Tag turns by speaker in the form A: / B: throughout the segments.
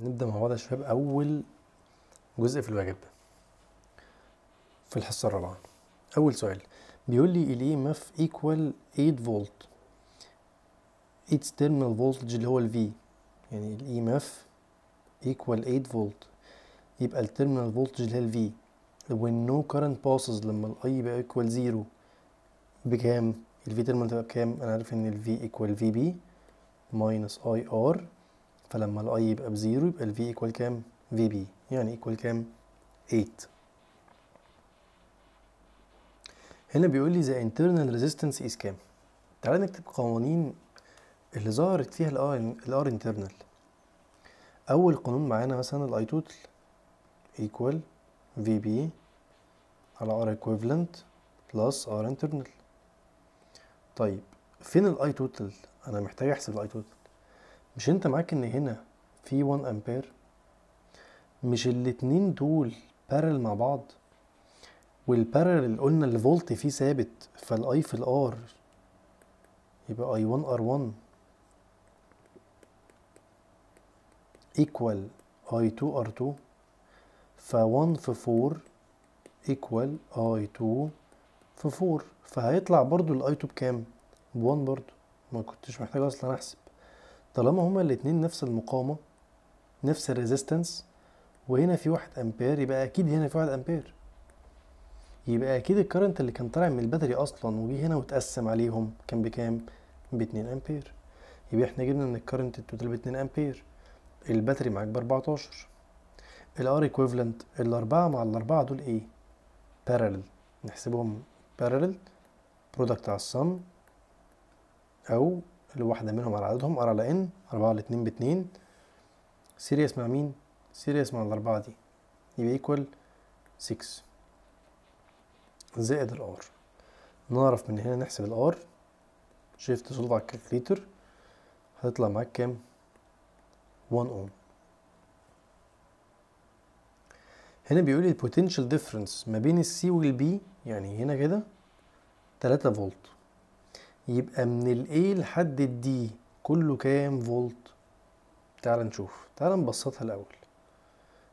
A: نبدأ مع بعض يا شباب أول جزء في الواجب في الحصة الرابعة أول سؤال بيقول لي ام EMF equal 8 فولت 8 terminal voltage اللي هو الفي V يعني ام EMF equal 8 فولت يبقى التيرمينال فولتج اللي هي الفي V نو كارنت current passes لما الاي I يبقى equal 0 بكام؟ الفي V terminal تبقى بكام؟ أنا عارف إن ايكوال V equal VB minus IR فلما الاي يبقى بزيرو يبقى الفي ايكوال كام في بي يعني ايكوال كام 8 هنا بيقول لي ذا internal resistance is كام تعالى نكتب قوانين اللي ظهرت فيها الار internal اول قانون معانا مثلا الاي توتال equal في بي على ار equivalent بلس ار internal طيب فين الاي توتال انا محتاج احسب الاي توتال مش انت معاك ان هنا في 1 امبير مش الاتنين دول بارل مع بعض والبارل اللي قلنا الفولت فيه ثابت فالاي في الار يبقى اي 1 ار 1 ايكوال اي 2 ار 2 ف 1 في 4 ايكوال اي 2 في 4 فهيطلع برضو الاي 2 بكام؟ ب 1 برضو ما كنتش محتاج اصلا احسب طالما هما الاتنين نفس المقاومة نفس الريزيستنس وهنا في واحد امبير يبقى اكيد هنا في واحد امبير يبقى اكيد الكرنت اللي كان طالع من البدري اصلا وجي هنا وتقسم عليهم كان بكام باتنين امبير يبقى احنا جبنا ان الكرنت التوتال باتنين امبير الباتري معاك باربعتاشر الار equivalent الاربعة مع الاربعة دول ايه بارلل نحسبهم بارلل برودكت على الصم او الواحدة منهم على عددهم ار على ان أربعة على اتنين باتنين سيريس مع مين؟ سيريس مع الأربعة دي يبقى ايكوال سكس زائد الار نعرف من هنا نحسب الار شيفت سولف على الكالكليتر هتطلع معاك كام؟ وان اوم هنا بيقولي البوتنشال ديفرنس ما بين السي والبي يعني هنا كده تلاتة فولت يبقى من ال A لحد ال D كله كام فولت تعال نشوف تعال نبسطها الأول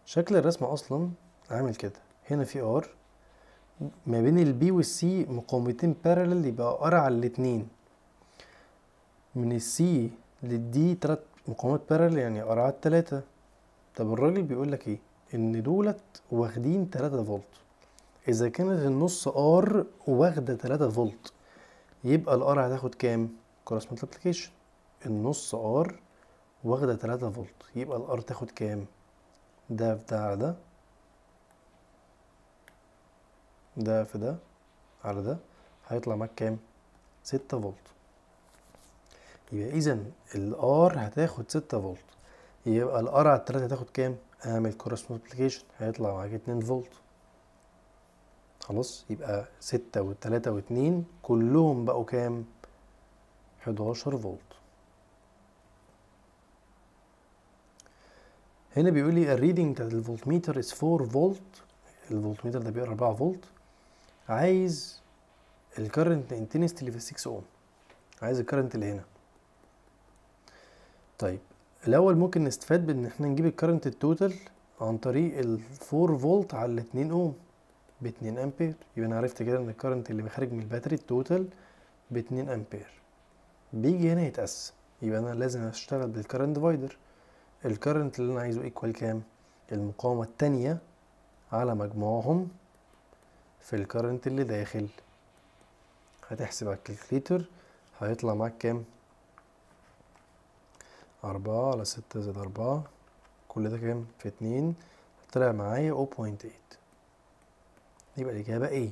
A: شكل الرسمة أصلا عامل كده هنا في R ما بين ال B وال C مقاومتين بارلل يبقى R على الاتنين من ال C لل D تلات مقاومات بارلل يعني R على التلاتة طب الراجل بيقول لك ايه ان دولت واخدين تلاتة فولت اذا كانت النص R واخدة تلاتة فولت يبقى الار هتاخد كام كورسبوند ابلكيشن النص ار واخده 3 فولت يبقى الار تاخد كام ده في ده على ده ده في ده على ده هيطلع معاك كام 6 فولت يبقى اذا الار هتاخد 6 فولت يبقى الار على 3 هتاخد كام اعمل كورسبوند ابلكيشن هيطلع معاك 2 فولت خلاص يبقى ستة والتلاتة واتنين كلهم بقوا كام؟ 11 فولت هنا بيقول لي الريدنج بتاع الفولتميتر از 4 فولت الفولتميتر ده بيقرا 4 فولت عايز الكرنت انتنستي اللي في 6 اوم عايز الكرنت اللي هنا طيب الاول ممكن نستفاد بان احنا نجيب الكرنت التوتال عن طريق ال 4 فولت على ال 2 اوم ب 2 امبير يبقى انا عرفت كده ان الكرنت اللي بيخرج من الباتري التوتال ب 2 امبير بيجي هنا يتقسم يبقى انا لازم اشتغل بالكرنت ديفايدر الكرنت اللي انا عايزه ايكوال كام المقاومه الثانيه على مجموعهم في الكرنت اللي داخل هتحسب على الكالكليتر هيطلع معاك كام أربعة على ستة زائد أربعة كل ده كام في اتنين طلع معايا أو بوينت ايت يبقى الإجابة إيه؟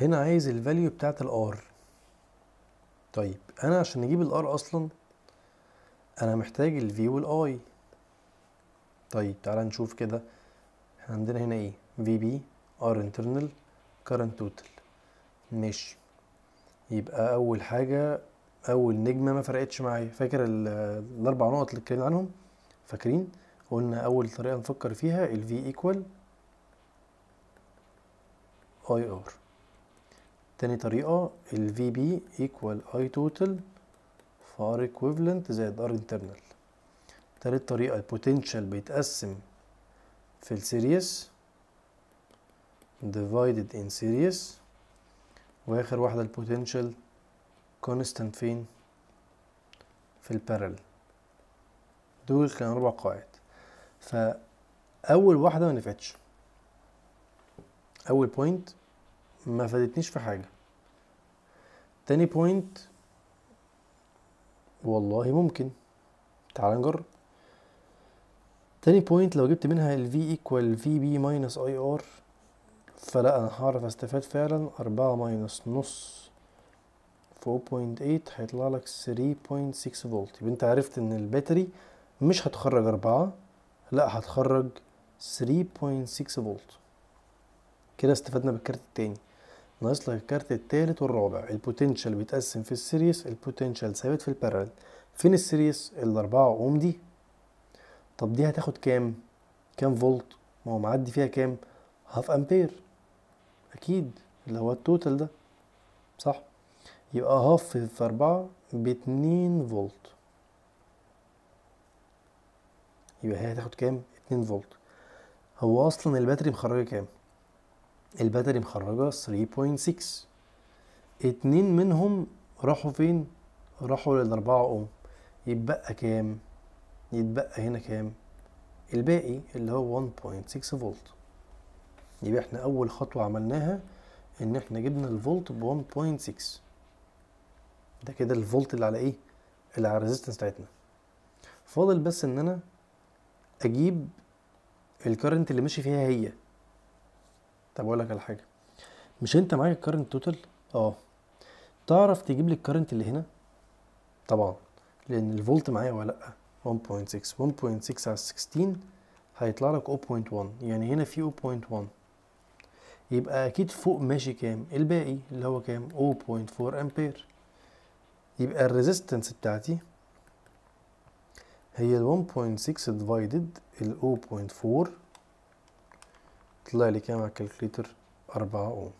A: هنا عايز الفاليو بتاعت الار طيب أنا عشان نجيب الار أصلا أنا محتاج الفي والآي طيب تعالى نشوف كده احنا عندنا هنا ايه في بي ار انترنال كارنت توتال ماشي يبقى اول حاجه اول نجمه ما فرقتش معايا فاكر الاربع نقط اللي اتكلمنا عنهم فاكرين قلنا أول طريقة نفكر فيها ال V equal IR تاني طريقة ال VB equal I total فار equivalent زائد R internal تالت طريقة البوتنشال بيتقسم في السيريس divided in series واخر واحدة البوتنشال constant فين في البارل دول كانوا أربع قواعد فاول واحده ما نفعتش اول بوينت ما فادتنيش في حاجه تاني بوينت والله ممكن تعال نجرب تاني بوينت لو جبت منها ال V equal V B minus I R فلا انا هعرف استفاد فعلا أربعة ماينس نص فوق بوينت ايت هيطلع لك 3.6 فولت يبقى انت عرفت ان الباتري مش هتخرج أربعة لا هتخرج 3.6 فولت كده استفدنا بالكارت التاني ناقص لك الكارت التالت والرابع البوتنشال بيتقسم في السيريس البوتنشال ثابت في البارل فين السيريس الأربعة اوم دي طب دي هتاخد كام كام فولت ما هو معدي فيها كام هاف امبير اكيد اللي هو التوتال ده صح يبقى هاف في أربعة باتنين فولت يبقى هي هتاخد كام 2 فولت هو اصلا الباتري مخرجه كام الباتري مخرجه 3.6 اتنين منهم راحوا فين راحوا للأربعة اوم يتبقى كام يتبقى هنا كام الباقي اللي هو 1.6 فولت يبقى احنا اول خطوة عملناها ان احنا جبنا الفولت ب 1.6 ده كده الفولت اللي على ايه اللي على الريزستنس بتاعتنا فاضل بس ان انا اجيب الكرنت اللي ماشي فيها هي طب اقول لك على حاجه مش انت معاك الكرنت توتال اه تعرف تجيب لي الكرنت اللي هنا طبعا لان الفولت معايا ولا لا 1.6 1.6 على 16 هيطلع لك 0.1 يعني هنا في 0.1 يبقى اكيد فوق ماشي كام الباقي اللي هو كام 0.4 امبير يبقى الريزيستنس بتاعتي هي ال 1.6 ديفايدد ال 0.4 طلع لي كام على الكالكليتر 4 اوم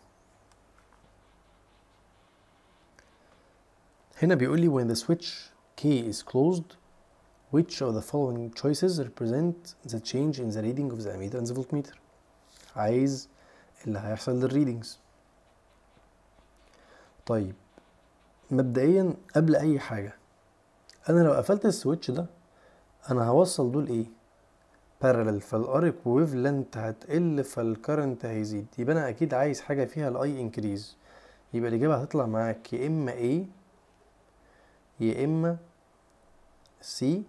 A: هنا بيقول لي when the switch K is closed which of the following choices represent the change in the reading of the ammeter and the voltmeter عايز اللي هيحصل للريدنجز طيب مبدئيا قبل اي حاجه انا لو قفلت السويتش ده انا هوصل دول ايه بارلل فالارك ويف هتقل فالكرنت هيزيد يبقى انا اكيد عايز حاجه فيها الاي انكريز يبقى الاجابه هتطلع معاك يا اما ايه يا اما سي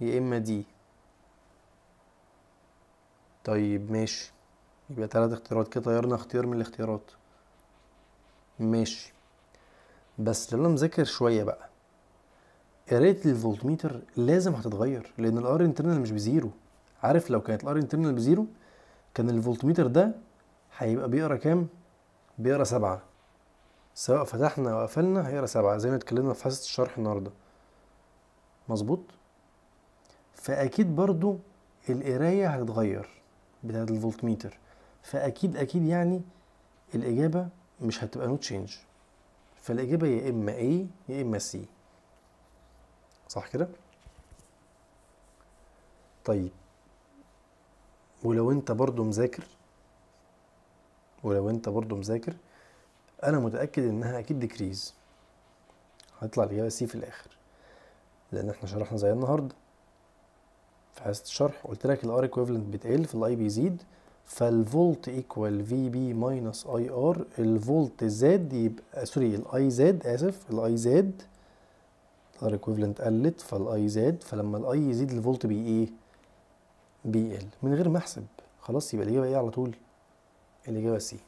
A: يا اما دي طيب ماشي يبقى ثلاث اختيارات كده طيرنا اختيار من الاختيارات ماشي بس لو انا مذاكر شويه بقى قرايه الفولتميتر لازم هتتغير لان الار انترنال مش بزيرو عارف لو كانت الار انترنال بزيرو كان الفولتميتر ده هيبقى بيقرا كام بيقرا سبعة سواء فتحنا او قفلنا هيقرا سبعة زي ما اتكلمنا في حصه الشرح النهارده مظبوط فاكيد برضو القرايه هتتغير بتاعه الفولتميتر فاكيد اكيد يعني الاجابه مش هتبقى نو تشينج فالاجابه يا اما A يا اما C صح كده طيب ولو انت برضو مذاكر ولو انت برضو مذاكر انا متاكد انها اكيد ديكريز هيطلع الاجابه سي في الاخر لان احنا شرحنا زي النهارده في حاسه الشرح قلت لك الار ايكويفالنت بتقل في الاي بيزيد فالفولت ايكوال في بي ماينس اي ار الفولت زاد يبقى سوري الاي زاد اسف الاي زاد ار ايكويفالنت قلت فالاي زاد فلما الاي يزيد الفولت بي ايه بيقل من غير ما احسب خلاص يبقى الاجابه ايه على طول الاجابه سي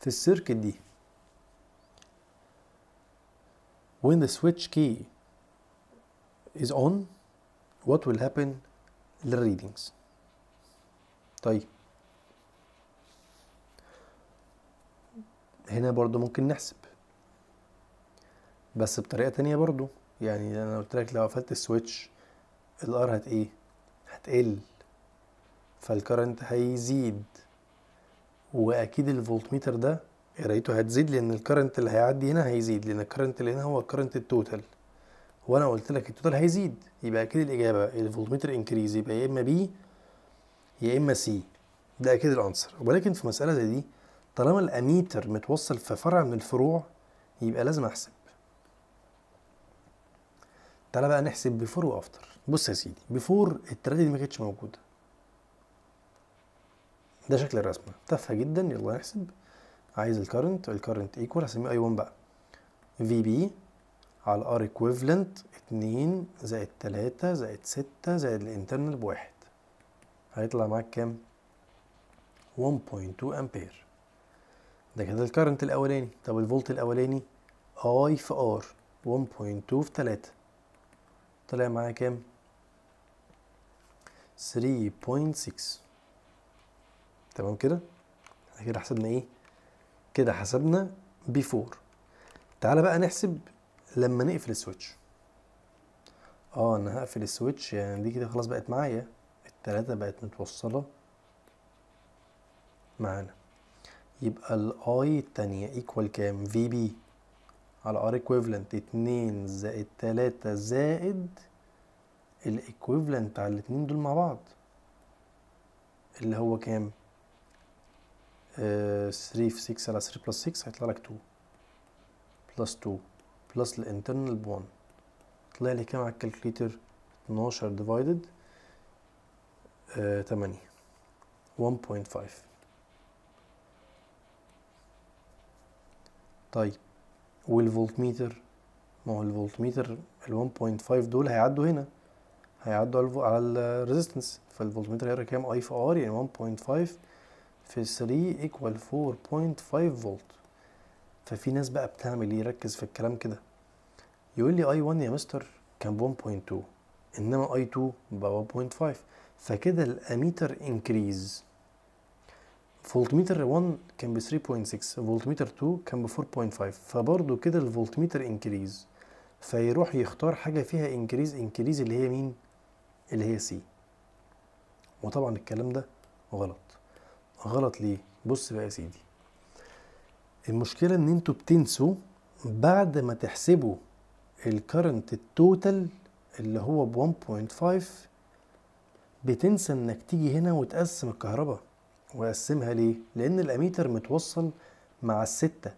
A: في السيركت دي when the switch key is on what will happen للريدنجز طيب هنا برضو ممكن نحسب بس بطريقة تانية برضو يعني انا قلت لك لو قفلت السويتش الار هت ايه هتقل فالكرنت هيزيد واكيد الفولتميتر ده قرايته هتزيد لان الكرنت اللي هيعدي هنا هيزيد لان الكرنت اللي هنا هو الكرنت التوتال وانا قلت لك التوتال هيزيد يبقى اكيد الاجابه الفولتميتر انكريز يبقى يا اما بي يا اما سي ده اكيد الانسر ولكن في مساله زي دي طالما الاميتر متوصل في فرع من الفروع يبقى لازم احسب تعالى بقى نحسب بيفور وافتر بص يا سيدي بيفور التلاته دي ما كانتش موجوده ده شكل الرسمه تافهه جدا يلا نحسب عايز الكرنت الكرنت ايكوال هسميه اي 1 بقى في بي على ار ايكويفالنت 2 زائد 3 زائد 6 زائد الانترنال بواحد هيطلع معاك كام 1.2 امبير ده كده الكرنت الاولاني طب الفولت الاولاني اي في ار 1.2 في 3 طلع معايا كام 3.6 تمام كده احنا كده حسبنا ايه كده حسبنا بيفور تعالى بقى نحسب لما نقفل السويتش اه انا هقفل السويتش يعني دي كده خلاص بقت معايا التلاتة بقت متوصلة معانا يبقى الاي التانية ايكوال كام في بي على ار equivalent اتنين زائد تلاتة زائد الايكويفالنت على الاتنين دول مع بعض اللي هو كام آه 3 في 6 على 3 بلس 6 هيطلع لك 2 بلس 2 بلس الانترنال internal 1 طلع لي كام على الكالكليتر 12 ديفايدد 8 1.5 طيب والفولتميتر ما هو الفولتميتر ال 1.5 دول هيعدوا هنا هيعدوا على, الفو... على الريزيستنس فالفولتميتر هيقرا كام اي في ار يعني 1.5 في 3 ايكوال 4.5 فولت ففي ناس بقى بتعمل ايه ركز في الكلام كده يقول لي اي 1 يا مستر كان 1.2 انما اي 2 بقى 1.5 فكده الاميتر انكريز فولتميتر 1 كان ب 3.6 فولتميتر 2 كان ب 4.5 فبرضه كده الفولتميتر انكريز فيروح يختار حاجة فيها انكريز انكريز اللي هي مين؟ اللي هي سي وطبعا الكلام ده غلط غلط ليه؟ بص بقى يا سيدي المشكلة ان انتوا بتنسوا بعد ما تحسبوا الكرنت التوتال اللي هو ب 1.5 بتنسى انك تيجي هنا وتقسم الكهرباء وقسمها ليه؟ لأن الأميتر متوصل مع الستة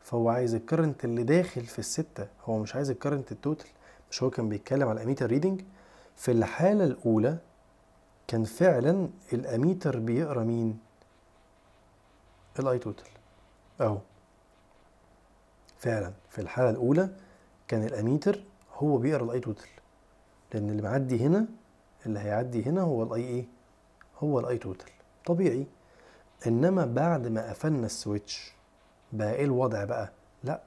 A: فهو عايز الكرنت اللي داخل في الستة هو مش عايز الكرنت التوتال مش هو كان بيتكلم على الأميتر ريدنج في الحالة الأولى كان فعلا الأميتر بيقرا مين؟ الأي توتال أهو فعلا في الحالة الأولى كان الأميتر هو بيقرا الأي توتال لأن اللي معدي هنا اللي هيعدي هنا هو الأي إيه؟ هو الأي توتال طبيعي انما بعد ما قفلنا السويتش بقى ايه الوضع بقى لا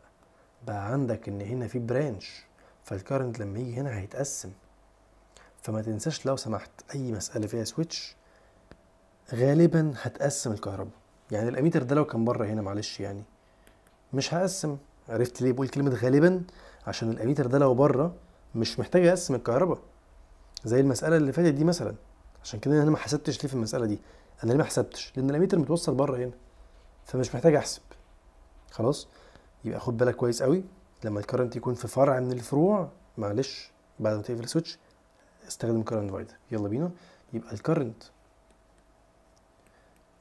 A: بقى عندك ان هنا في برانش فالكارنت لما يجي هنا هيتقسم فما تنساش لو سمحت اي مساله فيها سويتش غالبا هتقسم الكهرباء يعني الاميتر ده لو كان بره هنا معلش يعني مش هقسم عرفت ليه بقول كلمه غالبا عشان الاميتر ده لو بره مش محتاج اقسم الكهرباء زي المساله اللي فاتت دي مثلا عشان كده انا ما حسبتش ليه في المساله دي انا ليه ما حسبتش لان الاميتر متوصل بره هنا فمش محتاج احسب خلاص يبقى خد بالك كويس قوي لما الكرنت يكون في فرع من الفروع معلش بعد ما تقفل السويتش استخدم كرنت ديفايدر يلا بينا يبقى الكرنت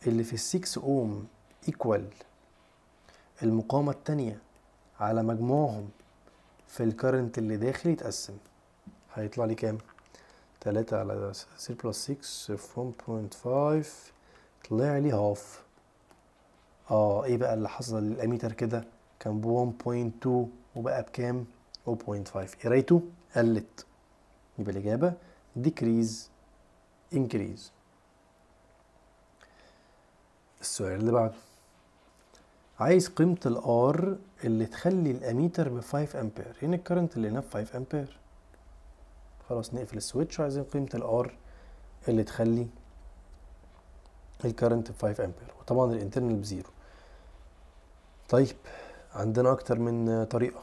A: اللي في ال 6 اوم ايكوال المقاومة التانية على مجموعهم في الكرنت اللي داخل يتقسم هيطلع لي كام؟ تلاتة على سير بلس سكس في بوينت فايف طلع لي هاف اه ايه بقى اللي حصل للاميتر كده كان ب 1.2 وبقى بكام 0.5 قرايته قلت يبقى الاجابه decrease increase السؤال اللي بعده عايز قيمة الار اللي تخلي الاميتر ب 5 امبير هنا الكرنت اللي هنا ب 5 امبير خلاص نقفل السويتش وعايزين قيمة الار اللي تخلي الكرنت ب 5 امبير وطبعا الانترنال بزيرو طيب عندنا اكتر من طريقة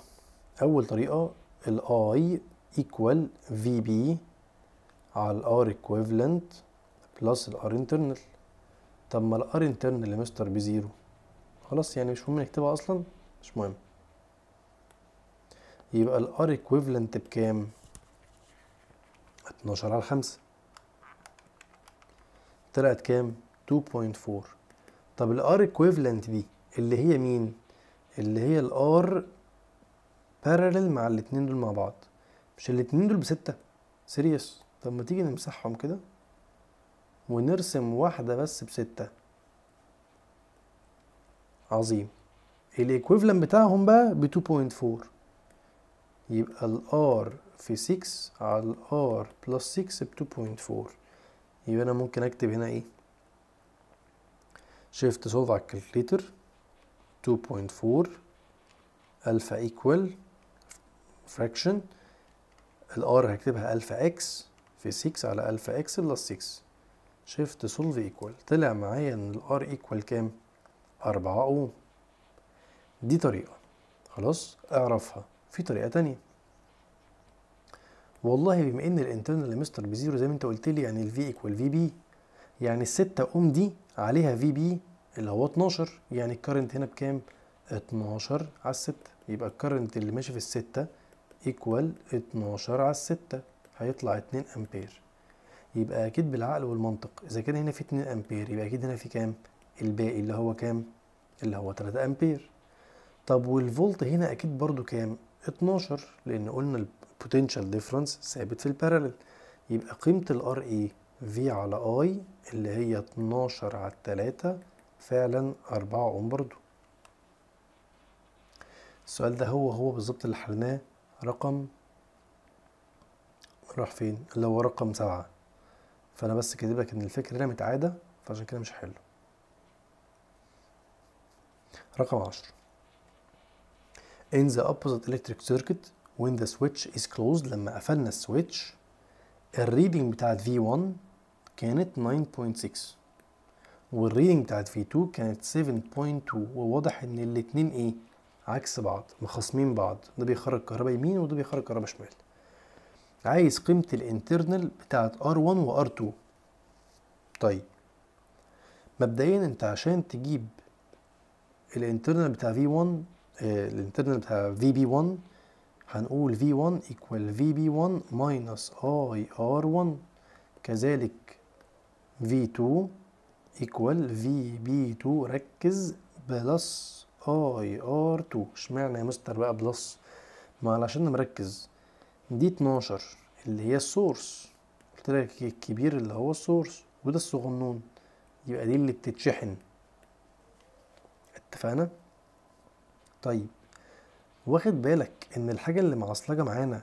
A: اول طريقة الاي ايكوال في بي على الار plus بلس الار انترنال طب ما الار انترنال يا مستر بزيرو خلاص يعني مش مهم نكتبها اصلا مش مهم يبقى الار equivalent بكام 12 على 5 طلعت كام 2.4 طب الار equivalent دي اللي هي مين اللي هي الار parallel مع الاتنين دول مع بعض مش الاتنين دول بستة سيريس طب ما تيجي نمسحهم كده ونرسم واحدة بس بستة عظيم الايكويفالنت بتاعهم بقى ب 2.4 يبقى الار في 6 على r بلس 6 ب 2.4 يبقى انا ممكن اكتب هنا ايه شيفت سولف على الكالكليتر 2.4 الفا ايكوال فراكشن r هكتبها الفا اكس في 6 على الفا اكس بلس 6 شيفت سولف ايكوال طلع معايا ان r ايكوال كام 4 اوم دي طريقه خلاص اعرفها في طريقه تانية والله بما ان الانترنال مستر بزيرو زي ما انت قلت لي يعني الفي ايكوال في بي يعني الستة اوم دي عليها في بي اللي هو 12 يعني الكرنت هنا بكام 12 على الستة يبقى الكرنت اللي ماشي في الستة ايكوال 12 على الستة هيطلع 2 امبير يبقى اكيد بالعقل والمنطق اذا كان هنا في 2 امبير يبقى اكيد هنا في كام الباقي اللي هو كام اللي هو 3 امبير طب والفولت هنا اكيد برضو كام 12 لان قلنا potential difference ثابت في البارلل يبقى قيمة R اي V على I اللي هي 12 على 3 فعلا 4 اوم برضو السؤال ده هو هو بالظبط اللي حلناه رقم راح فين اللي هو رقم 7 فانا بس كاتب لك ان الفكرة هنا متعادة فعشان كده مش حلو رقم 10 In the opposite electric circuit when the switch is closed لما قفلنا السويتش الريدنج بتاعت V1 كانت 9.6 والريدنج بتاعت V2 كانت 7.2 وواضح ان الاتنين ايه عكس بعض مخاصمين بعض ده بيخرج كهرباء يمين وده بيخرج كهرباء شمال عايز قيمة الانترنال بتاعت R1 و R2 طيب مبدئيا انت عشان تجيب الانترنال بتاع V1 آه، الانترنال بتاع VB1 هنقول V1 equal VB1 minus IR1 كذلك V2 equal VB2 ركز بلس IR2 اشمعنى يا مستر بقى بلس؟ ما علشان مركز دي 12 اللي هي السورس قلت لك الكبير اللي هو السورس وده الصغنون يبقى دي اللي بتتشحن اتفقنا؟ طيب واخد بالك ان الحاجه اللي معصلجه معانا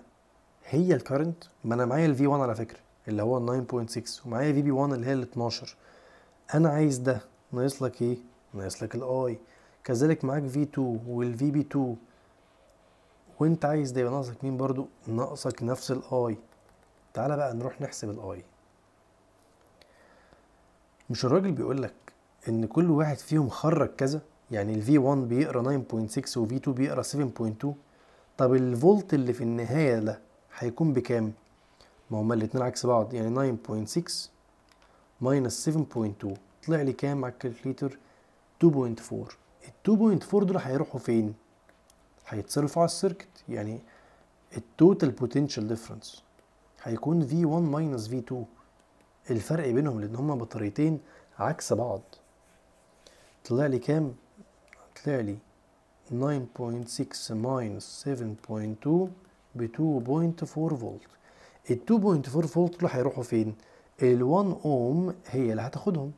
A: هي الكرنت ما انا معايا الفي 1 على فكره اللي هو 9.6 ومعايا في بي 1 اللي هي ال 12 انا عايز ده ناقص لك ايه ناقص لك الاي كذلك معاك في 2 والفي بي 2 وانت عايز ده يبقى ناقصك مين برضو ناقصك نفس الاي تعالى بقى نروح نحسب الاي مش الراجل بيقول لك ان كل واحد فيهم خرج كذا يعني ال V1 بيقرا 9.6 و V2 بيقرا 7.2 طب الفولت اللي في النهاية ده هيكون بكام؟ ما هما الاتنين عكس بعض يعني 9.6 ماينس 7.2 طلع لي كام على الكالكليتر؟ 2.4 ال 2.4 دول هيروحوا فين؟ هيتصرفوا على السيركت يعني التوتال بوتنشال ديفرنس هيكون V1 ماينس V2 الفرق بينهم لأن هما بطاريتين عكس بعض طلع لي كام؟ clearly 9.6 minus 7.2 ب 2.4 فولت ال 2.4 فولت دول هيروحوا فين؟ ال 1 اوم هي اللي هتاخدهم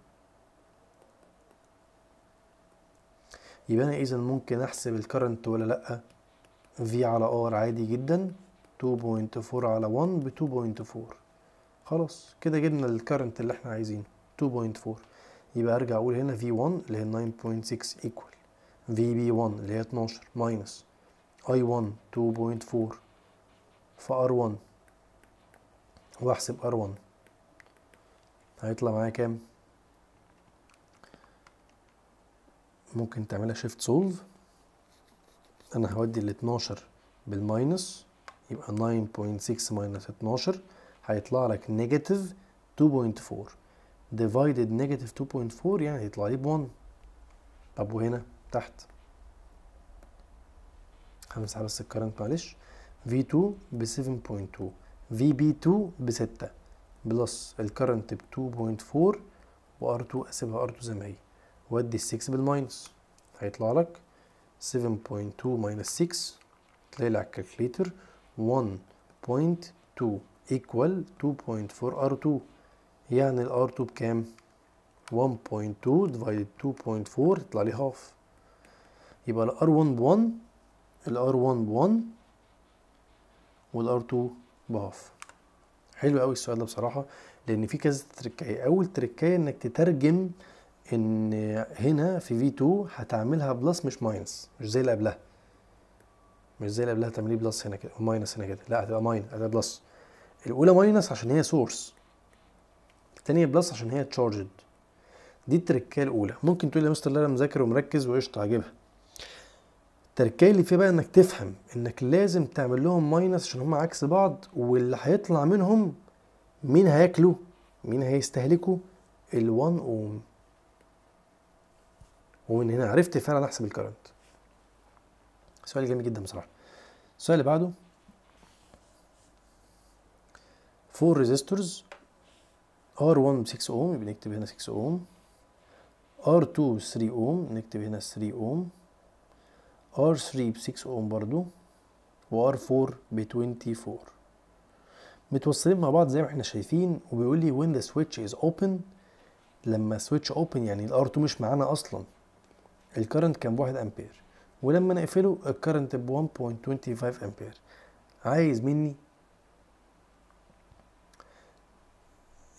A: يبقى انا اذا ممكن احسب الكرنت ولا لا في على ار عادي جدا 2.4 على 1 ب 2.4 خلاص كده جبنا الكرنت اللي احنا عايزينه 2.4 يبقى ارجع اقول هنا في 1 اللي هي 9.6 ايكوال في بي 1 اللي هي 12 ماينس اي 1 2.4 في ار 1 واحسب ار 1 هيطلع معايا كام ممكن تعملها شيفت سولف انا هودي ال 12 بالماينس يبقى 9.6 ماينس 12 هيطلع لك نيجاتيف 2.4 ديفايدد نيجاتيف 2.4 يعني هيطلع لي ب 1 طب وهنا تحت خمس على الكرنت معلش V2 ب 7.2 VB2 ب 6 بلس الكرنت ب 2.4 وR2 اسيبها R2 زي ما هي وادي ال 6 بالماينس هيطلع لك 7.2 ماينس 6 تلاقي على الكالكليتر 1.2 equal 2.4 R2 يعني ال R2 بكام؟ 1.2 divided 2.4 يطلع لي هاف يبقى ال r 1 ب1 ال r 1 ب1 وال r 2 بهاف حلو قوي السؤال ده بصراحه لان في كذا تركايه اول تركايه انك تترجم ان هنا في في 2 هتعملها بلس مش ماينس مش زي اللي قبلها مش زي اللي قبلها تعمليه بلس هنا كده ماينس هنا كده لا هتبقى ماينس هتبقى بلس الاولى ماينس عشان هي سورس الثانيه بلس عشان هي تشارجد دي التركايه الاولى ممكن تقول لي يا مستر لا انا مذاكر ومركز وقشطه هجيبها التركية اللي فيها بقى انك تفهم انك لازم تعمل لهم ماينس عشان هم عكس بعض واللي هيطلع منهم مين هياكله مين هيستهلكه ال1 اوم ومن هنا عرفت فعلا احسب الكرنت سؤال جميل جدا بصراحه السؤال اللي بعده فور ريزيستورز R1 6 اوم يبقى نكتب هنا 6 اوم R2 3 اوم نكتب هنا 3 اوم R3 ب 6 اوم برضو و R4 ب 24 متوصلين مع بعض زي ما احنا شايفين وبيقول لي when the switch is open لما switch open يعني ال R2 مش معانا اصلا الكرنت كان بواحد امبير ولما نقفله الكرنت ب 1.25 امبير عايز مني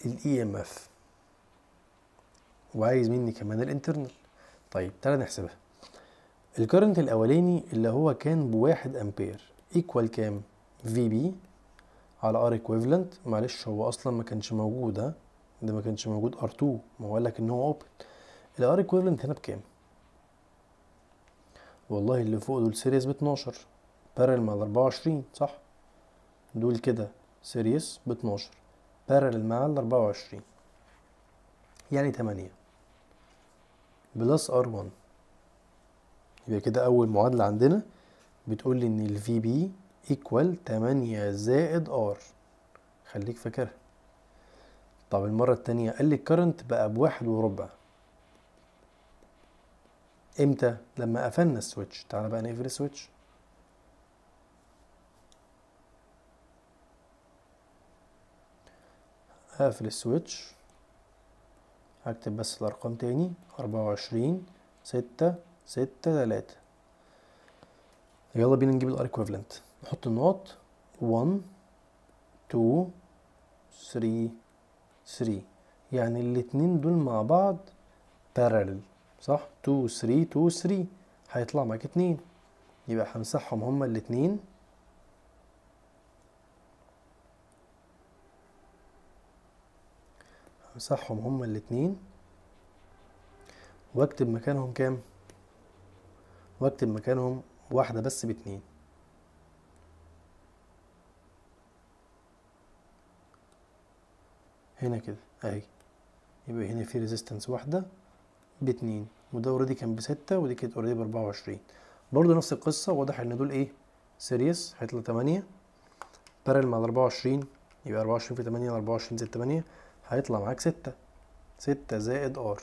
A: ال EMF وعايز مني كمان الانترنال طيب تعالى نحسبها الكرنت الاولاني اللي هو كان بواحد امبير ايكوال كام في بي على ار ايكويفالنت معلش هو اصلا ما كانش موجود ها ده ما كانش موجود ار 2 ما هو قال لك ان هو اوبن الار ايكويفالنت هنا بكام والله اللي فوق دول سيريس ب 12 بارل مع 24 صح دول كده سيريس ب 12 بارل مع 24 يعني 8 بلس ار 1 يبقى كده أول معادلة عندنا بتقول لي إن ال VB إيكوال تمانية زائد R خليك فاكرها طب المرة التانية قال لي الكرنت بقى بواحد وربع امتى؟ لما قفلنا السويتش تعالى بقى نقفل السويتش هقفل السويتش هكتب بس الأرقام تاني أربعة وعشرين ستة ستة تلاتة يلا بينا نجيب الار ايكويفالنت نحط النقط 1 2 3 3 يعني الاتنين دول مع بعض parallel صح 2 3 2 3 هيطلع معاك اتنين يبقى همسحهم هما الاتنين همسحهم هما الاتنين واكتب مكانهم كام واكتب مكانهم واحدة بس باتنين هنا كده اهي يبقى هنا في ريزيستنس واحدة باتنين وده اوريدي كان بستة ودي كانت اوريدي باربعة وعشرين برضه نفس القصة واضح ان دول ايه سيريس هيطلع تمانية بارل مع الاربعة وعشرين يبقى اربعة وعشرين في تمانية اربعة وعشرين زائد تمانية هيطلع معاك ستة ستة زائد ار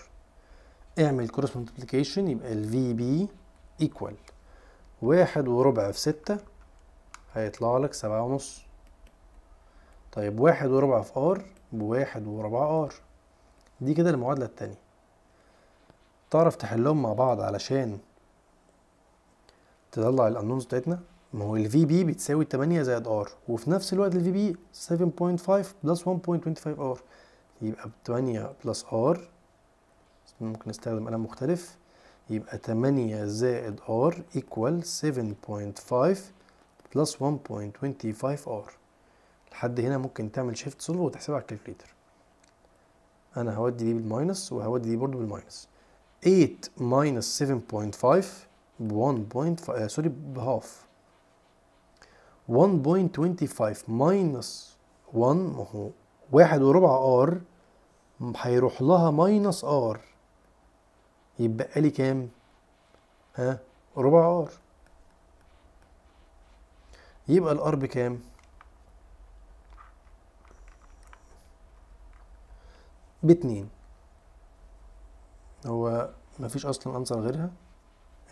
A: اعمل كروس ملتبليكيشن يبقى في بي ايكوال واحد وربع في ستة هيطلع لك سبعة ونص طيب واحد وربع في ار بواحد وربع ار دي كده المعادلة التانية تعرف تحلهم مع بعض علشان تطلع الانونز بتاعتنا ما هو الفي بي بتساوي 8 زائد ار وفي نفس الوقت الفي بي 7.5 بلس 1.25 ار يبقى 8 بلس ار ممكن نستخدم قلم مختلف يبقى 8 زائد R equal 7.5 plus 1.25 R لحد هنا ممكن تعمل شيفت سولف وتحسبها على الكالكليتر انا هودي دي بالماينس وهودي دي برضه بالماينس 8 minus 7.5 ب 1.5 سوري half 1.25 minus 1 ما هو واحد وربع R هيروح لها minus R يبقى لي كام ها ربع ار يبقى الار بكام باتنين هو مفيش اصلا انصر غيرها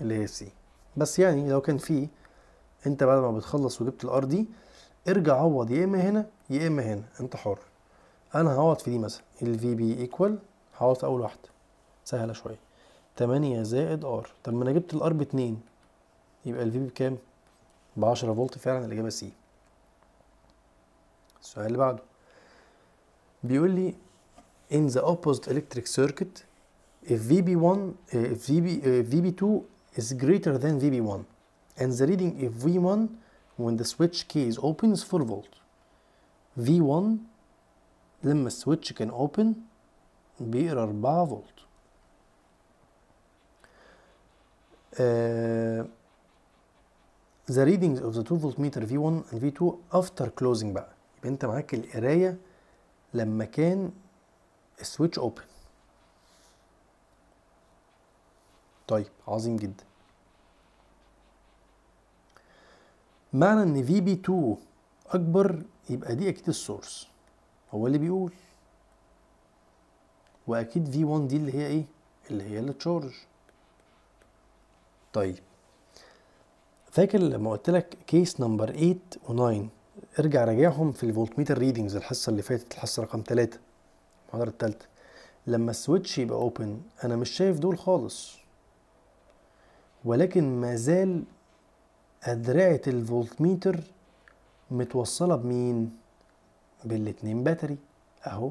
A: اللي هي سي بس يعني لو كان في انت بعد ما بتخلص وجبت الار دي ارجع عوض يا اما هنا يا اما هنا انت حر انا هعوض في دي مثلا الفي بي ايكوال هعوض في اول واحده سهله شويه 8 زائد ار طب ما انا جبت الار ب 2 يبقى الفي بي بكام؟ ب 10 فولت فعلا الاجابه سي السؤال اللي بعده بيقول لي in the opposite electric circuit if VB1 if VB, uh, VB2 is greater than VB1 and the reading if V1 when the switch key is open is 4 volt V1 لما switch كان open بيقرا 4 فولت آه، the readings of the 2 voltmeter V1 and V2 after closing بقى يبقى انت معاك القراية لما كان السويتش اوبن طيب عظيم جدا معنى ان في بي 2 اكبر يبقى دي اكيد السورس هو اللي بيقول واكيد في 1 دي اللي هي ايه اللي هي التشارج طيب فاكر لما قلت لك كيس نمبر 8 و9 ارجع راجعهم في الفولتميتر ريدنجز الحصه اللي فاتت الحصه رقم 3 المحاضره الثالثه لما السويتش يبقى اوبن انا مش شايف دول خالص ولكن ما زال أدرعة الفولتميتر متوصلة بمين؟ بالاتنين باتري أهو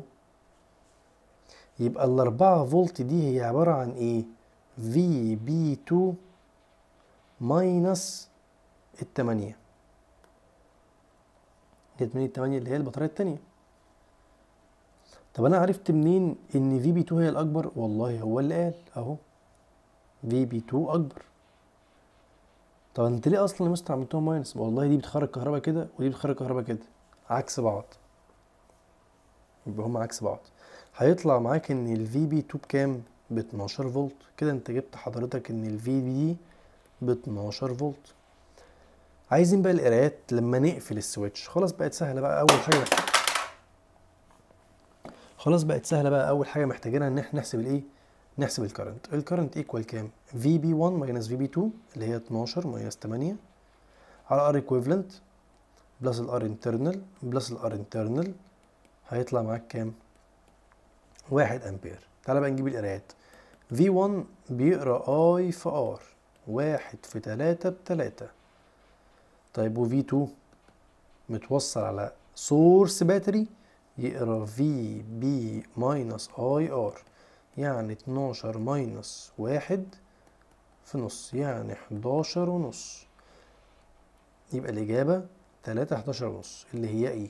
A: يبقى الأربعة فولت دي هي عبارة عن إيه؟ في بي 2 ماينس التمانية جت منين التمانية اللي هي البطارية التانية طب أنا عرفت منين إن في بي 2 هي الأكبر؟ والله هو اللي قال أهو في بي 2 أكبر طب انت ليه اصلا يا مستر عملتهم ماينس والله دي بتخرج كهرباء كده ودي بتخرج كهرباء كده عكس بعض يبقى هما عكس بعض هيطلع معاك ان الفي بي 2 بكام ب 12 فولت كده انت جبت حضرتك ان الفي بي دي ب 12 فولت عايزين بقى القرايات لما نقفل السويتش خلاص بقت سهله بقى اول حاجه خلاص بقت سهله بقى اول حاجه محتاجينها ان احنا نحسب الايه نحسب الكرنت الكرنت ايكوال كام في بي 1 ماينس في بي 2 اللي هي 12 ماينس 8 على ار ايكويفالنت بلس الار انترنال بلس الار انترنال هيطلع معاك كام 1 امبير تعالى بقى نجيب القرايات في 1 بيقرا اي في ار واحد في تلاتة بتلاتة طيب وفي تو متوصل على سورس باتري يقرا في بي ماينس اي ار يعني اتناشر ماينس واحد في نص يعني حداشر ونص يبقى الإجابة تلاتة حداشر ونص اللي هي ايه؟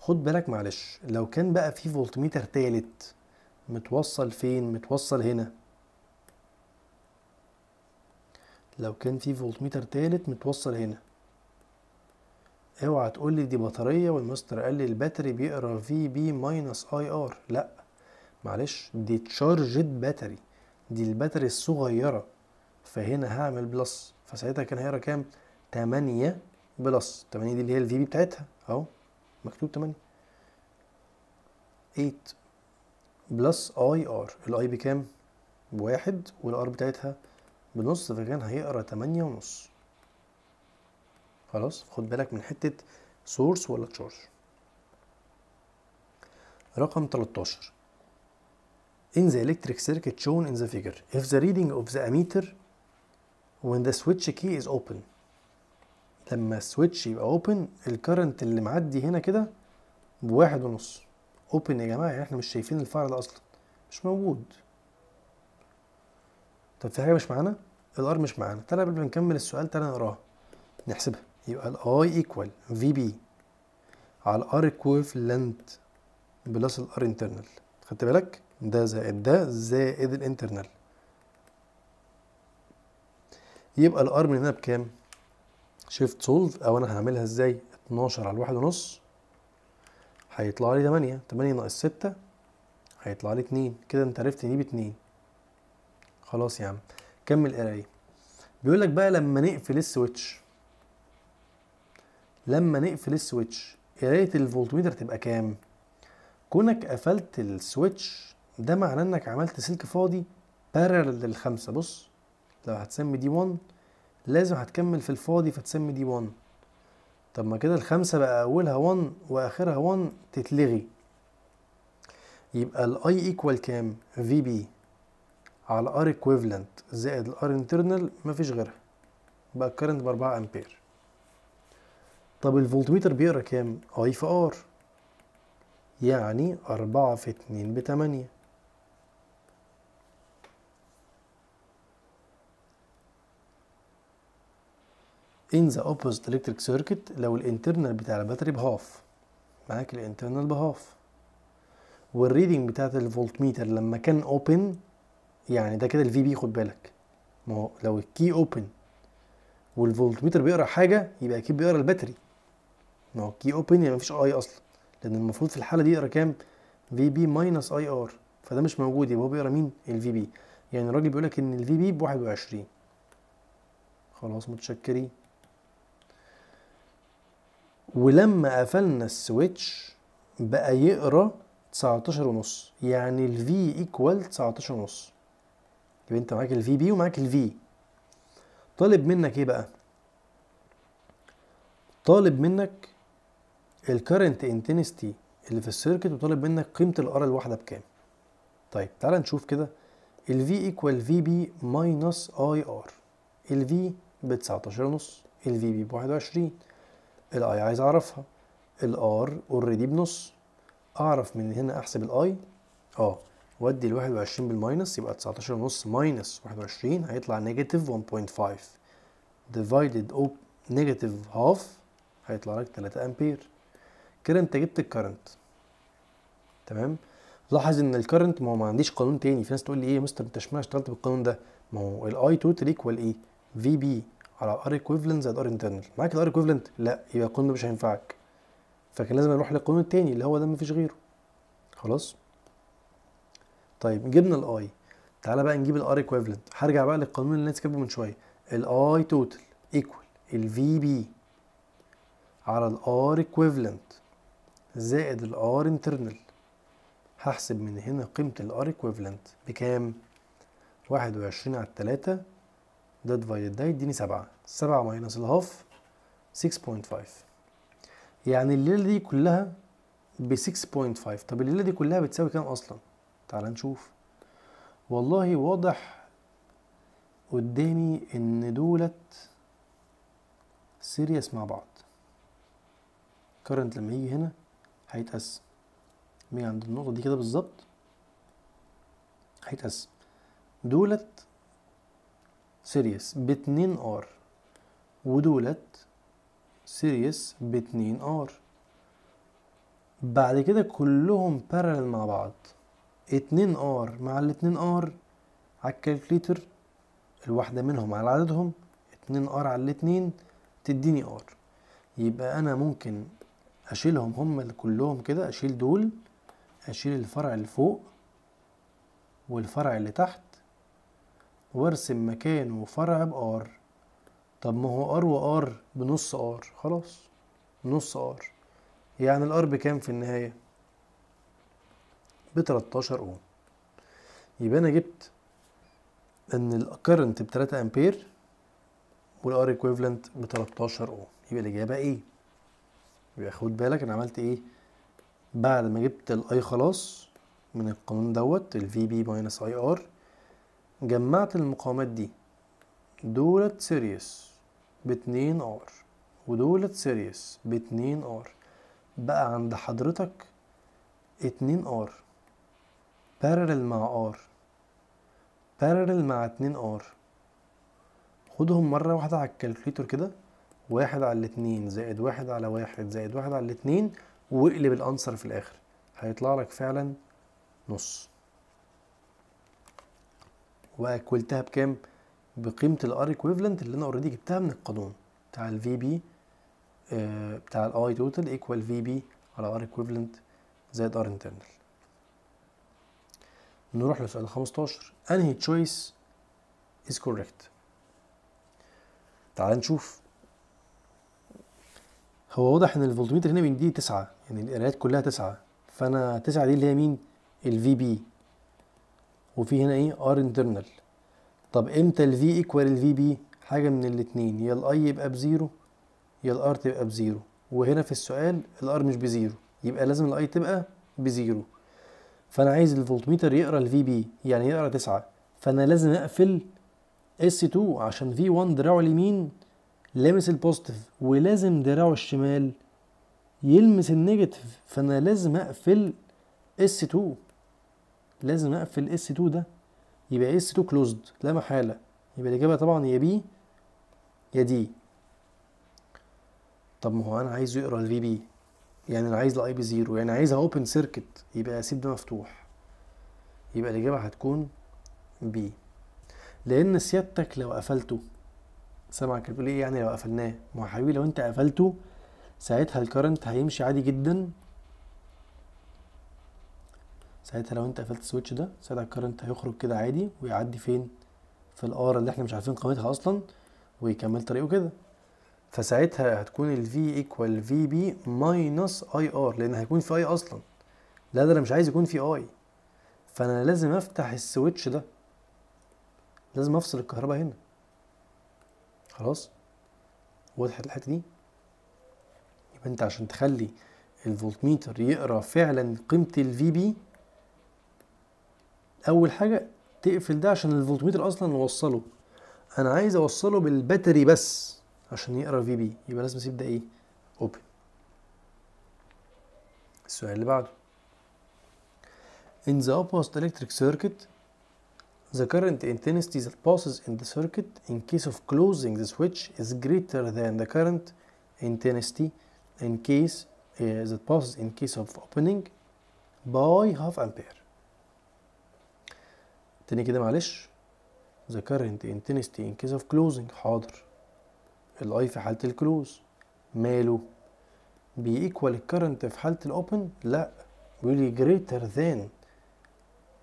A: خد بالك معلش لو كان بقى في فولتميتر تالت متوصل فين؟ متوصل هنا لو كان في فولتميتر تالت متوصل هنا اوعى تقولي دي بطارية والمستر قال لي الباتري بيقرا في بي ماينس اي ار لا معلش دي تشارجد باتري دي الباتري الصغيرة فهنا هعمل بلس فساعتها كان هيقرا كام تمانية بلس تمانية دي اللي هي الفي بي بتاعتها اهو مكتوب تمانية 8 بلس اي ار الاي بكام بواحد والار بتاعتها بنص فكان هيقرا تمانية ونص خلاص خد بالك من حتة سورس ولا تشارج رقم 13 in the electric circuit shown in the figure if the reading of the ammeter when the switch key is open لما السويتش يبقى open الكرنت اللي معدي هنا كده بواحد ونص open يا جماعة يعني احنا مش شايفين الفرع ده اصلا مش موجود طب في حاجه مش معانا الار مش معانا تعالى قبل ما نكمل السؤال تعالى نقراها نحسبها يبقى الاي ايكوال في بي على الار اكويفلنت بلس الار انترنال خدت بالك ده زائد ده زائد الانترنال يبقى الار من هنا بكام شيفت سولف او انا هعملها ازاي 12 على الواحد ونص هيطلع لي 8 8 ناقص 6 هيطلع لي 2 كده انت عرفت ان دي ب 2 خلاص يا عم كمل قرايه بيقول لك بقى لما نقفل السويتش لما نقفل السويتش قرايه الفولتميتر تبقى كام كونك قفلت السويتش ده معناه انك عملت سلك فاضي بارل للخمسه بص لو هتسمي دي 1 لازم هتكمل في الفاضي فتسمي دي 1 طب ما كده الخمسة بقى أولها 1 وآخرها 1 تتلغي يبقى ال I equal كام؟ في بي على R equivalent زائد R internal مفيش غيرها بقى الكرنت ب 4 امبير طب الفولتميتر بيقرا كام I في R يعني أربعة في اتنين بتمانية in the opposite electric circuit لو الانترنال بتاع الباتري بهاف معاك الانترنال بهاف والريدنج بتاعت الفولتميتر لما كان open يعني ده كده الفي بي خد بالك ما هو لو الكي اوبن والفولتميتر بيقرا حاجه يبقى اكيد بيقرا الباتري ما هو الكي اوبن يعني مفيش اي اصلا لان المفروض في الحاله دي يقرا كام في بي ماينس اي ار فده مش موجود يبقى هو بيقرا مين الفي بي يعني الراجل بيقول لك ان الفي بي ب 21 خلاص متشكرين ولما قفلنا السويتش بقى يقرا 19 ونص يعني الفي ايكوال 19 ونص يبقى انت معاك الفي بي ومعاك الفي طالب منك ايه بقى طالب منك الكرنت انتنستي اللي في السيركت وطالب منك قيمه الار الواحده بكام طيب تعال نشوف كده ال V ايكوال في بي ماينس اي ار ال V ب 19 ال الفي بي ب 21 الاي عايز اعرفها الار اوريدي بنص اعرف من هنا احسب الاي اه وادي ال 21 بالماينس يبقى 19 ونص ماينس 21 هيطلع نيجاتيف 1.5 ديفايدد او نيجاتيف هاف هيطلع لك 3 امبير كده انت جبت الكرنت تمام لاحظ ان الكرنت ما هو ما عنديش قانون تاني في ناس تقول لي ايه يا مستر انت اشمعنى اشتغلت بالقانون ده ما هو الاي توتال ايكوال ايه في بي على ار ايكويفالنت زائد ار انترنال معاك الار ايكويفالنت لا يبقى القانون ده مش هينفعك فكان لازم اروح للقانون التاني اللي هو ده مفيش غيره خلاص طيب جبنا الاي تعالى بقى نجيب الار ايكويفالنت هرجع بقى للقانون اللي انا من شويه الاي توتال ايكوال الفي بي على الار ايكويفالنت زائد الار انترنال هحسب من هنا قيمة الار ايكويفالنت بكام؟ 21 على 3 ده ديفايد ده يديني 7 7 ماينص الهاف 6.5 يعني الليلة دي كلها ب 6.5 طب الليلة دي كلها بتساوي كام أصلا؟ تعال نشوف والله واضح قدامي ان دولت سيريس مع بعض كرنت لما يجي هنا هيتقسم مين عند النقطة دي كده بالظبط هيتقسم دولت سيريس باتنين ار ودولت سيريس باتنين ار بعد كده كلهم بارلل مع بعض اتنين ار مع الاتنين ار على الكالكليتر الواحدة منهم على عددهم اتنين ار على الاتنين تديني ار يبقى انا ممكن اشيلهم هم كلهم كده اشيل دول اشيل الفرع اللي فوق والفرع اللي تحت وارسم مكان وفرع بار طب ما هو ار وار بنص ار خلاص نص ار يعني الار بكام في النهايه ب 13 اوم يبقى انا جبت ان الكرنت ب 3 امبير والار ايكويفالنت ب 13 اوم يبقى الاجابه ايه يبقى خد بالك انا عملت ايه بعد ما جبت الاي خلاص من القانون دوت ال في بي ماينس اي ار جمعت المقاومات دي دولت سيريس ب 2 ار ودولت سيريس ب 2 ار بقى عند حضرتك 2 ار بارلل مع r بارلل مع اتنين r خدهم مرة واحدة على الكالكليتور كده واحد على الاتنين زائد واحد على واحد زائد واحد على الاتنين واقلب الانسر في الاخر هيطلع لك فعلا نص واكولتها بكام؟ بقيمة الار ايكويفلنت اللي انا اوريدي جبتها من القانون بتاع في بي آه، بتاع الاي توتال ايكوال في بي على ار ايكويفلنت زائد ار انترنال نروح لسؤال 15 انهي تشويس از كوريكت تعال نشوف هو واضح ان الفولتميتر هنا بيديه 9 يعني القرايات كلها 9 فانا 9 دي اللي هي مين الفي بي وفي هنا ايه ار انترنال طب امتى الفي ايكوال الفي بي حاجه من الاثنين يا الاي يبقى بزيرو يا الار تبقى بزيرو وهنا في السؤال الار مش بزيرو يبقى لازم الاي تبقى بزيرو فانا عايز الفولتميتر يقرا الفي بي يعني يقرا 9 فانا لازم اقفل اس 2 عشان في 1 دراعه اليمين لامس البوزيتيف ولازم دراعه الشمال يلمس النيجاتيف فانا لازم اقفل اس 2 لازم اقفل اس 2 ده يبقى اس 2 كلوزد لا محاله يبقى الاجابه طبعا يا بي يا دي طب ما هو انا عايزه يقرا الفي بي يعني انا عايز الاي بي زيرو يعني عايزها اوبن سيركت يبقى اسيب ده مفتوح يبقى الاجابه هتكون بي لان سيادتك لو قفلته سامعك بيقول ايه يعني لو قفلناه ما هو حبيبي لو انت قفلته ساعتها الكرنت هيمشي عادي جدا ساعتها لو انت قفلت السويتش ده ساعتها الكرنت هيخرج كده عادي ويعدي فين في الار اللي احنا مش عارفين قيمتها اصلا ويكمل طريقه كده فساعتها هتكون ال V equal V B minus I R لان هيكون في I اصلا لا ده انا مش عايز يكون في I فانا لازم افتح السويتش ده لازم افصل الكهرباء هنا خلاص وضحت الحته دي يبقى انت عشان تخلي الفولتميتر يقرا فعلا قيمه الفي بي اول حاجه تقفل ده عشان الفولتميتر اصلا نوصله انا عايز اوصله بالباتري بس عشان يقرا في بي يبقى لازم اسيب ده ايه اوبن السؤال اللي بعده In the opposite electric circuit the current intensity that passes in the circuit in case of closing the switch is greater than the current intensity in case uh, that passes in case of opening by half ampere تاني كده معلش the current intensity in case of closing حاضر الاي في حاله الكلوز ماله بيكوال الكرنت في حاله الاوبن لا بيقول لي جريتر ذان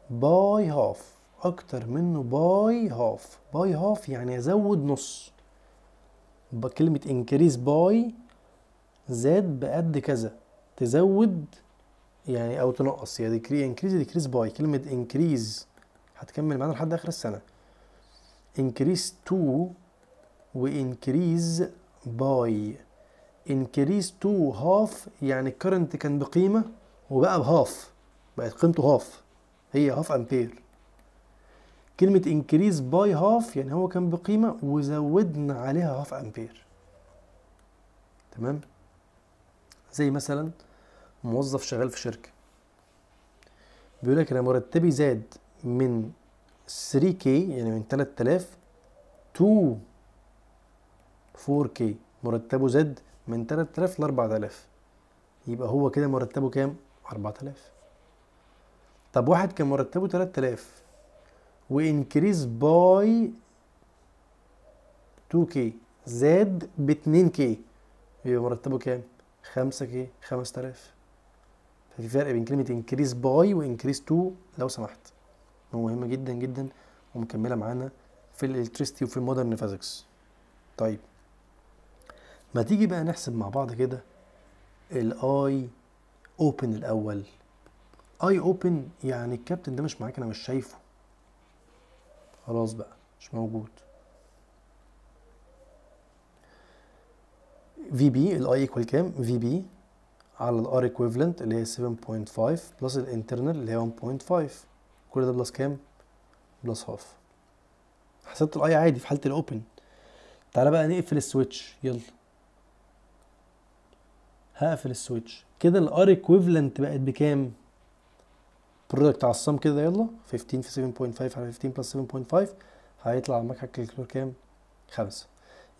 A: باي هاف اكتر منه باي هاف باي هاف يعني ازود نص بكلمه انكريز باي زاد بقد كذا تزود يعني او تنقص يا ديكري انكريز ديكريز باي كلمه انكريز هتكمل معانا لحد اخر السنه increase to وانكريز باي انكريز تو هاف يعني الكرنت كان بقيمه وبقى بهاف بقت قيمته هاف هي هاف امبير كلمة انكريز باي هاف يعني هو كان بقيمة وزودنا عليها هاف امبير تمام زي مثلا موظف شغال في شركة بيقول لك انا مرتبي زاد من 3K يعني من 3000 to 4K مرتبه زاد من 3000 ل 4000 يبقى هو كده مرتبه كام 4000 طب واحد كان مرتبه 3000 وانكريز باي 2K زاد ب 2K يبقى مرتبه كام 5K 5000 ففي فرق بين كلمة انكريز باي وانكريز تو لو سمحت مهمة جدا جدا ومكملة معانا في الالكتريستي وفي المودرن فيزكس طيب ما تيجي بقى نحسب مع بعض كده الاي اوبن الاول اي اوبن يعني الكابتن ده مش معاك انا مش شايفه خلاص بقى مش موجود في بي الاي ايكوال كام في بي على الار ايكويفالنت اللي هي 7.5 بلس الانترنال اللي هي 1.5 كل ده بلس كام بلس هاف حسبت الاي عادي في حاله الاوبن تعالى بقى نقفل السويتش يلا هقفل السويتش كده الار ايكويفالنت بقت بكام برودكت على الصم كده يلا 15 في 7.5 على 15 بلس 7.5 هيطلع على المكحك كام 5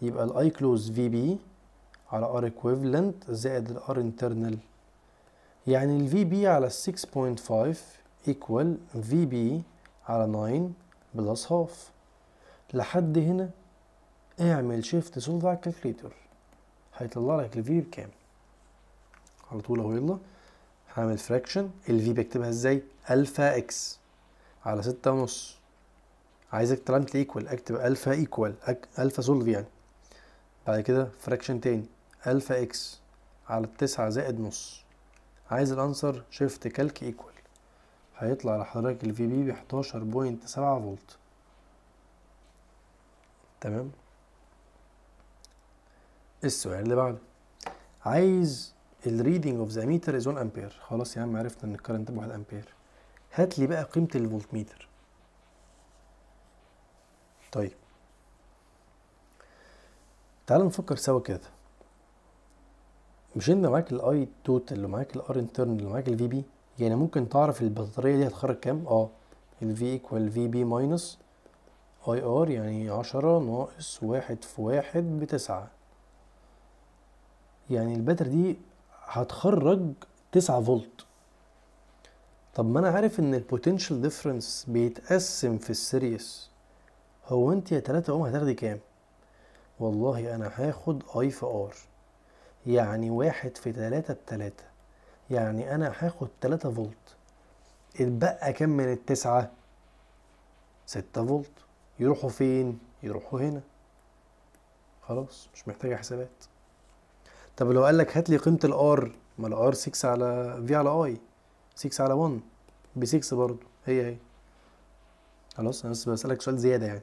A: يبقى الاي كلوز في بي على ار ايكويفالنت زائد الار انترنال يعني الفي بي على 6.5 ايكوال في بي على 9 بلس هاف لحد هنا اعمل شيفت سولف على الكالكليتر هيطلع لك الفي بكام على طول اهو يلا هعمل فراكشن الفي بكتبها ازاي الفا اكس على ستة ونص عايزك ترانت ايكوال اكتب الفا ايكوال الفا سولف يعني بعد كده فراكشن تاني الفا اكس على التسعة زائد نص عايز الانسر شيفت كالك ايكوال هيطلع لحضرتك في بي ب 11.7 فولت تمام السؤال اللي بعده عايز الريدنج اوف ذا ميتر از 1 امبير خلاص يا عم عرفنا ان الكرنت ب 1 امبير هات لي بقى قيمه الفولت ميتر طيب تعال نفكر سوا كده مش انت معاك الاي توتال ومعاك الار اللي ومعاك الفي بي يعني ممكن تعرف البطاريه دي هتخرج كام اه الفي ايكوال في بي ماينس اي ار يعني عشرة ناقص واحد في واحد بتسعة يعني الباتر دي هتخرج 9 فولت طب ما انا عارف ان البوتنشال ديفرنس بيتقسم في السيريس هو انت يا 3 اوم هتاخدي كام والله انا هاخد اي في ار يعني واحد في تلاتة بتلاتة يعني انا هاخد تلاتة فولت اتبقى كام من التسعة ستة فولت يروحوا فين يروحوا هنا خلاص مش محتاجة حسابات طب لو قال لك هات لي قيمه الار ما الار 6 على في على اي 6 على 1 ب 6 برضه هي هي خلاص انا بس بسالك سؤال زياده يعني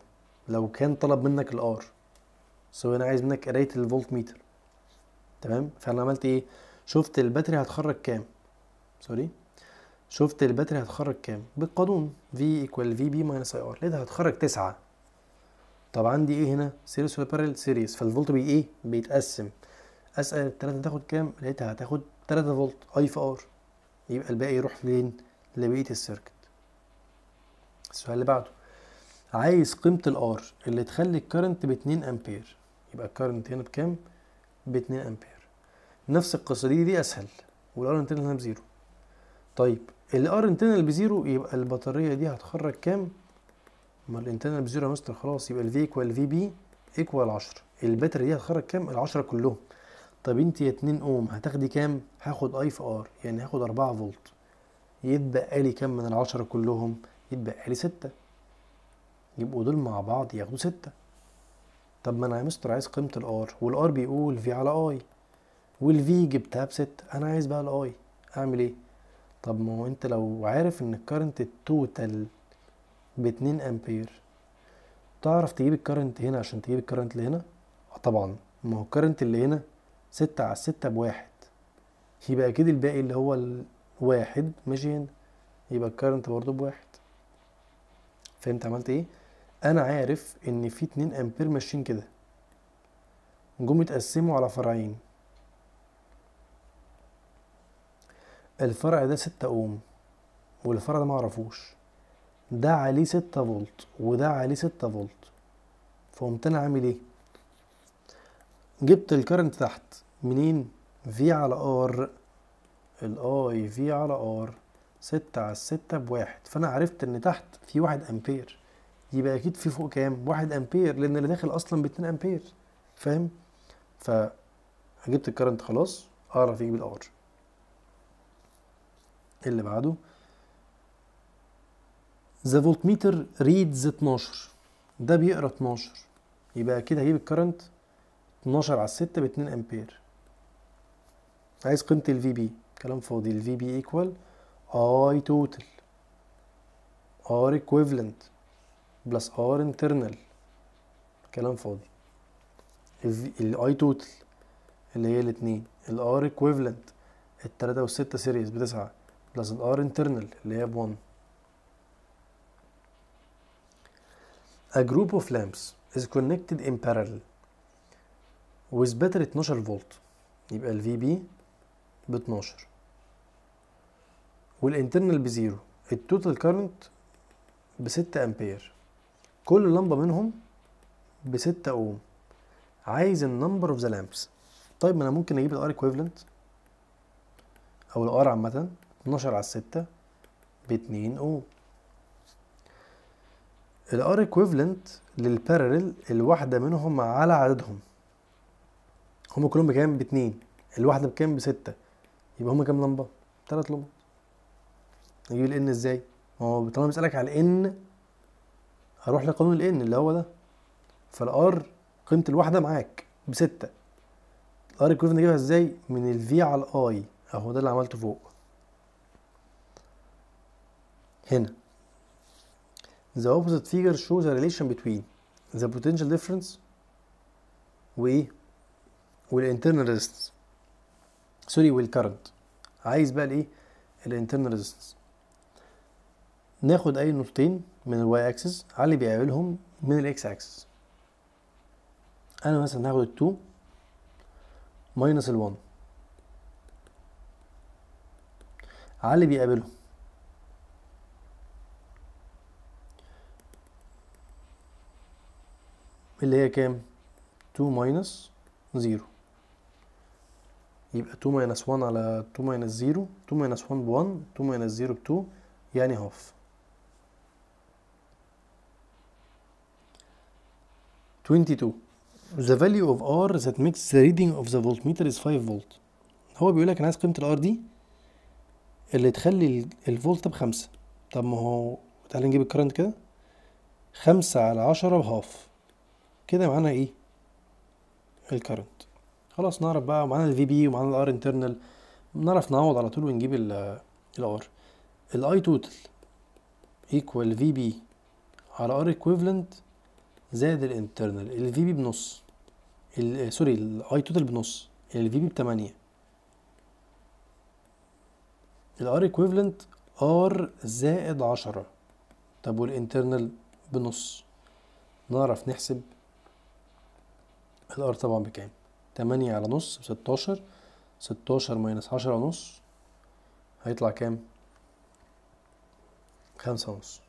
A: لو كان طلب منك الار سو انا عايز منك قرايه الفولت ميتر تمام فانا عملت ايه شفت الباتري هتخرج كام سوري شفت الباتري هتخرج كام بالقانون في ايكوال في بي ماينس اي ار لقيتها هتخرج تسعة طب عندي ايه هنا سيريس ولا بارل سيريس فالفولت بي ايه بيتقسم اسال الثلاثه تاخد كام لقيتها هتاخد 3 فولت اي في ار يبقى الباقي يروح فين لبقيه السيركت السؤال اللي بعده عايز قيمه الار اللي تخلي الكرنت ب 2 امبير يبقى الكرنت هنا بكام ب 2 امبير نفس القصه دي دي اسهل والار انترنال هنا بزيرو طيب الار انترنال بزيرو يبقى البطاريه دي هتخرج كام ما الانتنال بزيرو يا مستر خلاص يبقى الفي ايكوال في بي ايكوال 10 الباتري دي هتخرج كام ال 10 كلهم طب انت يا 2 اوم هتاخدي كام هاخد اي في ار يعني هاخد 4 فولت يتبقى لي كام من العشرة كلهم يتبقى لي 6 يبقوا دول مع بعض ياخدوا 6 طب ما انا يا مستر عايز قيمه الار والار بيقول في على اي والفي جبتها ب 6 انا عايز بقى الاي اعمل ايه طب ما هو انت لو عارف ان الكارنت التوتال ب 2 امبير تعرف تجيب الكارنت هنا عشان تجيب الكارنت اللي هنا طبعا ما هو الكارنت اللي هنا ستة على ستة بواحد يبقى أكيد الباقي اللي هو الواحد ماشي هنا يبقى الكارنت برضه بواحد فهمت عملت ايه؟ أنا عارف إن في اتنين أمبير ماشيين كده جم اتقسموا على فرعين الفرع ده ستة أوم والفرع ده معرفوش ده عليه ستة فولت وده عليه ستة فولت فقمت أنا عامل ايه؟ جبت الكرنت تحت منين في على ار الاي في على ار ستة على الستة بواحد فانا عرفت ان تحت في واحد امبير يبقى اكيد في فوق كام واحد امبير لان اللي داخل اصلا باتنين امبير فاهم ف جبت الكرنت خلاص اعرف يجيب الار اللي بعده ذا فولتميتر ريدز 12 ده بيقرا 12 يبقى اكيد هجيب الكرنت 12 على 6 ب 2 امبير عايز قيمه في بي كلام فاضي في بي ايكوال اي توتال ار ايكويفالنت بلس ار انترنال كلام فاضي اي توتال اللي هي الاتنين الار ايكويفالنت التلاتة والستة سيريز بتسعة بلس ار انترنال اللي هي 1 A group of lamps is connected in parallel واثباتر 12 فولت يبقى الفي بي ب 12 والانترنال بزيرو التوتال كارنت ب 6 امبير كل لمبه منهم ب 6 اوم عايز النمبر اوف ذا لامبس طيب ما انا ممكن اجيب الار ايكويفالنت او الار عامه 12 على 6 ب 2 اوم الار ايكويفالنت للبارلل الواحده منهم على عددهم هم كلهم بكام باتنين الواحده بكام بسته يبقى هم كام لمبه تلات لمبات نجيب ان ازاي ما هو طالما بيسالك على ان هروح لقانون ان اللي هو ده فالار قيمه الواحده معاك بسته الار الكيرف نجيبها ازاي من في على الاي اهو ده اللي عملته فوق هنا the opposite figure shows a relation between the potential difference وايه والانترنال ريزستنس سوري والكرنت عايز بقى الايه الانترنال ريزستنس ناخد اي نقطتين من الواي اكسس على اللي بيقابلهم من الاكس اكسس انا مثلا هاخد ال2 ماينس ال1 على اللي بيقابلهم اللي هي كام 2 ماينس 0 يبقى 2 ماينس 1 على 2 ماينس 0 2 ماينس 1 ب 1 2 ماينس 0 ب 2 يعني هاف 22 the value of R that makes the reading of the voltmeter is 5 volt هو بيقول لك انا عايز قيمة ال R دي اللي تخلي الفولت 5 طب ما هو تعالى نجيب الكرنت كده 5 على 10 بهاف كده معانا ايه الكرنت خلاص نعرف بقى معانا الفي بي ومعانا الار انترنال نعرف نعوض على طول ونجيب الار الاي توتال ايكوال في بي على ار ايكويفالنت زائد الانترنال الفي بي بنص سوري الاي توتال بنص الفي بي ب 8 الار ايكويفالنت ار زائد 10 طب والانترنال بنص نعرف نحسب الار طبعا بكام تمانية على نص بستاشر ستاشر ماينس عشرة ونص هيطلع كام؟ خمسة ونص